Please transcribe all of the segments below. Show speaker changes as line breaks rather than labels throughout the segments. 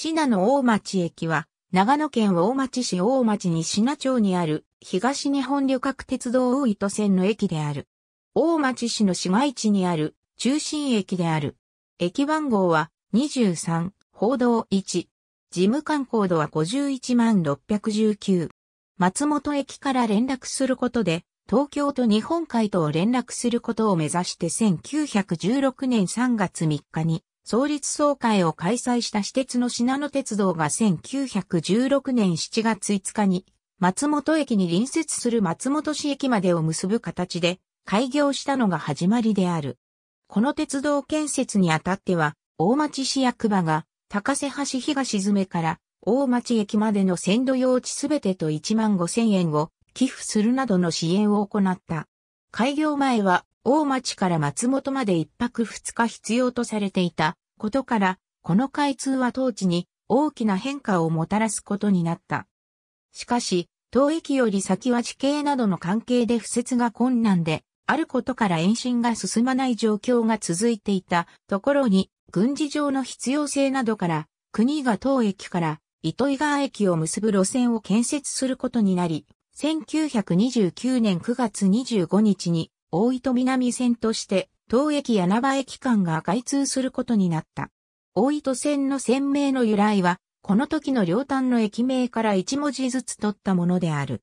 信濃大町駅は、長野県大町市大町西名町にある東日本旅客鉄道大糸線の駅である。大町市の市街地にある中心駅である。駅番号は23、報道1。事務官コードは51万619。松本駅から連絡することで、東京と日本海とを連絡することを目指して1916年3月3日に、創立総会を開催した私鉄の信濃鉄道が1916年7月5日に松本駅に隣接する松本市駅までを結ぶ形で開業したのが始まりである。この鉄道建設にあたっては大町市役場が高瀬橋東詰から大町駅までの線路用地すべてと1万5千円を寄付するなどの支援を行った。開業前は大町から松本まで一泊二日必要とされていたことから、この開通は当地に大きな変化をもたらすことになった。しかし、当駅より先は地形などの関係で敷設が困難で、あることから延伸が進まない状況が続いていたところに、軍事上の必要性などから、国が当駅から糸魚川駅を結ぶ路線を建設することになり、1929年9月25日に大糸南線として、東駅柳場駅間が開通することになった。大糸線の線名の由来は、この時の両端の駅名から一文字ずつ取ったものである。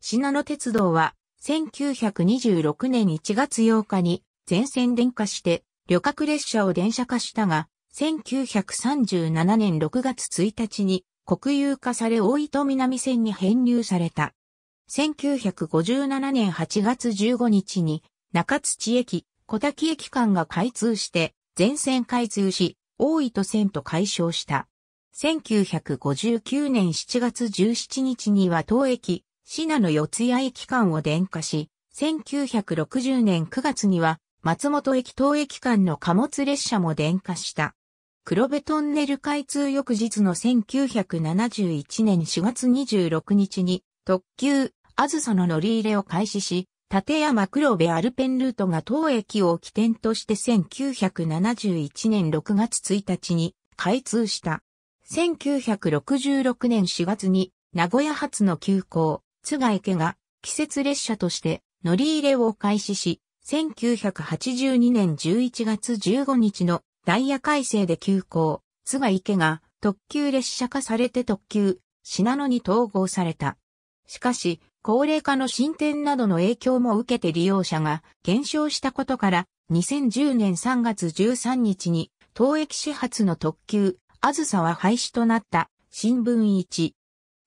信濃鉄道は、1926年1月8日に全線電化して、旅客列車を電車化したが、1937年6月1日に国有化され大糸南線に編入された。1957年8月15日に中土駅、小滝駅間が開通して全線開通し、大糸線と解消した。1959年7月17日には当駅、品野の四谷駅間を電化し、1960年9月には松本駅東駅間の貨物列車も電化した。黒部トンネル開通翌日の1971年4月26日に特急アズソの乗り入れを開始し、立山黒部アルペンルートが当駅を起点として1971年6月1日に開通した。1966年4月に名古屋発の急行、津賀池が季節列車として乗り入れを開始し、1982年11月15日のダイヤ改正で急行、津賀池が特急列車化されて特急、品野に統合された。しかし、高齢化の進展などの影響も受けて利用者が減少したことから、2010年3月13日に、当駅始発の特急、あずさは廃止となった新聞1。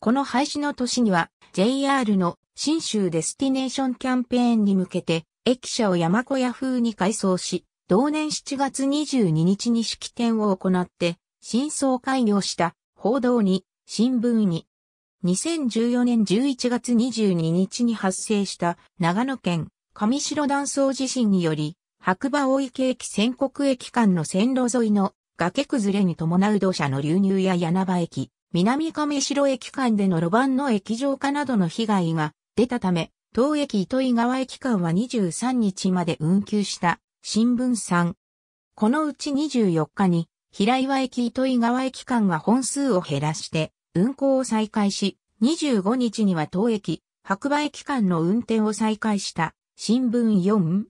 この廃止の年には JR の新州デスティネーションキャンペーンに向けて駅舎を山小屋風に改装し、同年7月22日に式典を行って、真相開業した報道に新聞に2014年11月22日に発生した長野県上白断層地震により、白馬大池駅仙国駅間の線路沿いの崖崩れに伴う土砂の流入や柳場駅、南上白駅間での路盤の液状化などの被害が出たため、当駅糸井川駅間は23日まで運休した新聞3。このうち24日に平岩駅糸井川駅間は本数を減らして運行を再開し、25日には当駅、白馬駅間の運転を再開した新聞4。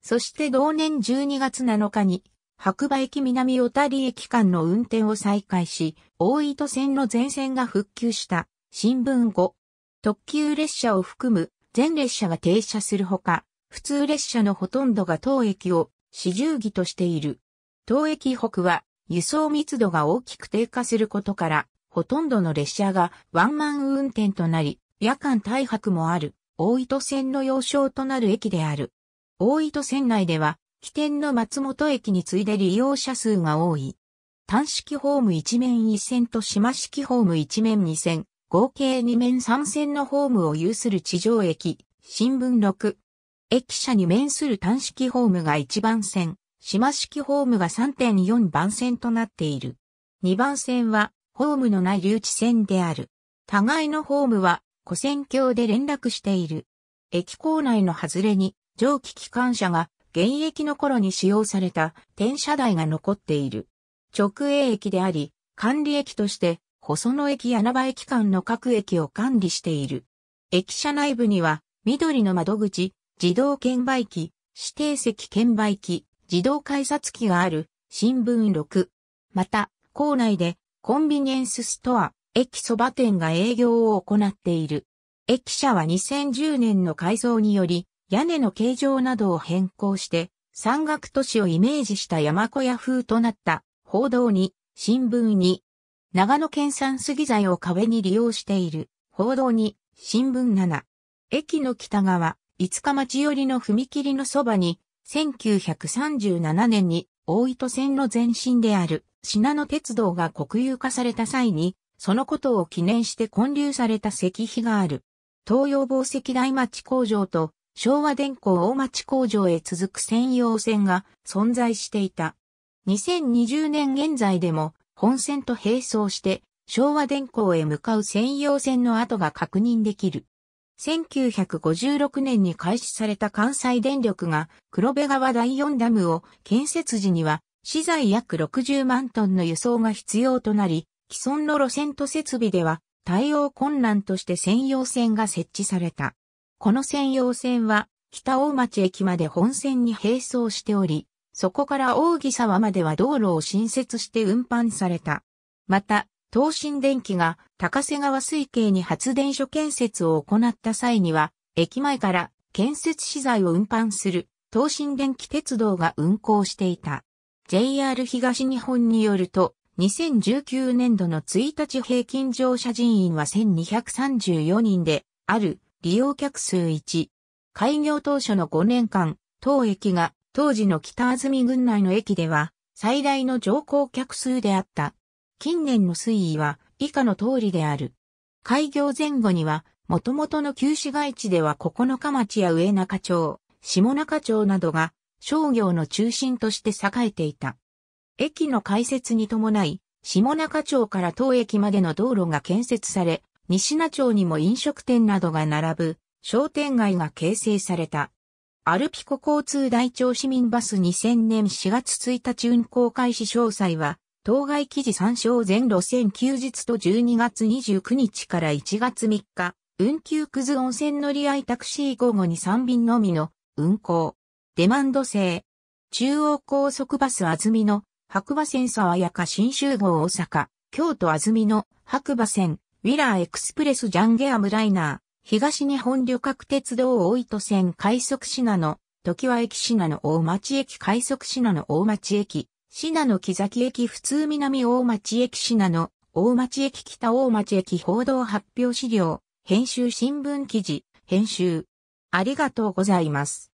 そして同年12月7日に白馬駅南小谷駅間の運転を再開し、大糸線の全線が復旧した新聞5。特急列車を含む全列車が停車するほか、普通列車のほとんどが当駅を始終儀としている。当駅北は輸送密度が大きく低下することから、ほとんどの列車がワンマン運転となり、夜間大白もある、大糸線の要衝となる駅である。大糸線内では、起点の松本駅に次いで利用者数が多い。単式ホーム1面1線と島式ホーム1面2線、合計2面3線のホームを有する地上駅、新聞6。駅舎に面する単式ホームが1番線、島式ホームが3.4番線となっている。2番線はホームのない留置線である。互いのホームは、古戦橋で連絡している。駅構内の外れに、蒸気機関車が、現役の頃に使用された転車台が残っている。直営駅であり、管理駅として、細野駅や場駅間の各駅を管理している。駅舎内部には、緑の窓口、自動券売機、指定席券売機、自動改札機がある、新聞6。また、校内でコンビニエンスストア、駅そば店が営業を行っている。駅舎は2010年の改造により、屋根の形状などを変更して、山岳都市をイメージした山小屋風となった報道に、新聞に、長野県産杉材を壁に利用している報道に、新聞7。駅の北側、五日町寄りの踏切のそばに、1937年に大糸線の前身である信濃鉄道が国有化された際に、そのことを記念して建立された石碑がある。東洋宝石大町工場と昭和電工大町工場へ続く専用線が存在していた。2020年現在でも本線と並走して昭和電工へ向かう専用線の跡が確認できる。1956年に開始された関西電力が黒部川第4ダムを建設時には資材約60万トンの輸送が必要となり、既存の路線と設備では対応困難として専用線が設置された。この専用線は北大町駅まで本線に並走しており、そこから大木沢までは道路を新設して運搬された。また、東進電機が高瀬川水系に発電所建設を行った際には、駅前から建設資材を運搬する東進電機鉄道が運行していた。JR 東日本によると、2019年度の1日平均乗車人員は1234人で、ある利用客数1。開業当初の5年間、当駅が当時の北安住郡内の駅では最大の乗降客数であった。近年の推移は以下の通りである。開業前後には、元々の旧市街地では9日町や上中町、下中町などが商業の中心として栄えていた。駅の開設に伴い、下中町から当駅までの道路が建設され、西名町にも飲食店などが並ぶ商店街が形成された。アルピコ交通大町市民バス2000年4月1日運行開始詳細は、当該記事参照全路線休日と12月29日から1月3日、運休くず温泉乗り合いタクシー午後に3便のみの運行。デマンド制。中央高速バスあずみの白馬線沢やか新集合大阪、京都あずみの白馬線、ウィラーエクスプレスジャンゲアムライナー、東日本旅客鉄道大糸線快速品の、時は駅品の大町駅快速品の大町駅、品の木崎駅普通南大町駅品の大町駅北大町駅報道発表資料、編集新聞記事、編集。ありがとうございます。